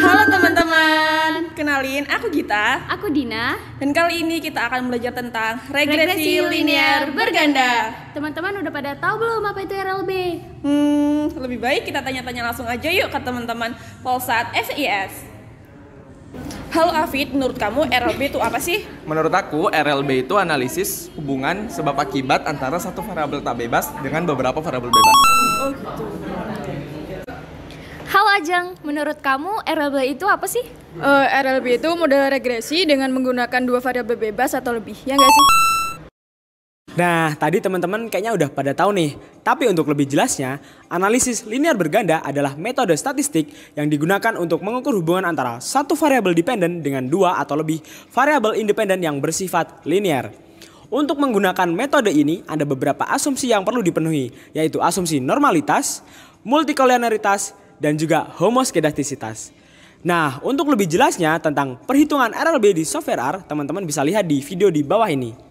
Halo teman-teman, kenalin aku Gita, aku Dina, dan kali ini kita akan belajar tentang regresi, regresi linear berganda. Teman-teman udah pada tahu belum apa itu RLB? Hmm, lebih baik kita tanya-tanya langsung aja yuk ke teman-teman Polsat SIS. Halo Afid, menurut kamu RLB itu apa sih? Menurut aku, RLB itu analisis hubungan sebab akibat antara satu variabel tak bebas dengan beberapa variabel bebas. Oh gitu. Halo Ajang, menurut kamu RLB itu apa sih? Uh, eh, RLB itu model regresi dengan menggunakan dua variabel bebas atau lebih, ya nggak sih? Nah, tadi teman-teman kayaknya udah pada tahu nih. Tapi untuk lebih jelasnya, analisis linear berganda adalah metode statistik yang digunakan untuk mengukur hubungan antara satu variabel dependen dengan dua atau lebih variabel independen yang bersifat linear. Untuk menggunakan metode ini, ada beberapa asumsi yang perlu dipenuhi, yaitu asumsi normalitas, multikolinearitas, dan juga homoskedastisitas. Nah, untuk lebih jelasnya tentang perhitungan RLB di software R, teman-teman bisa lihat di video di bawah ini.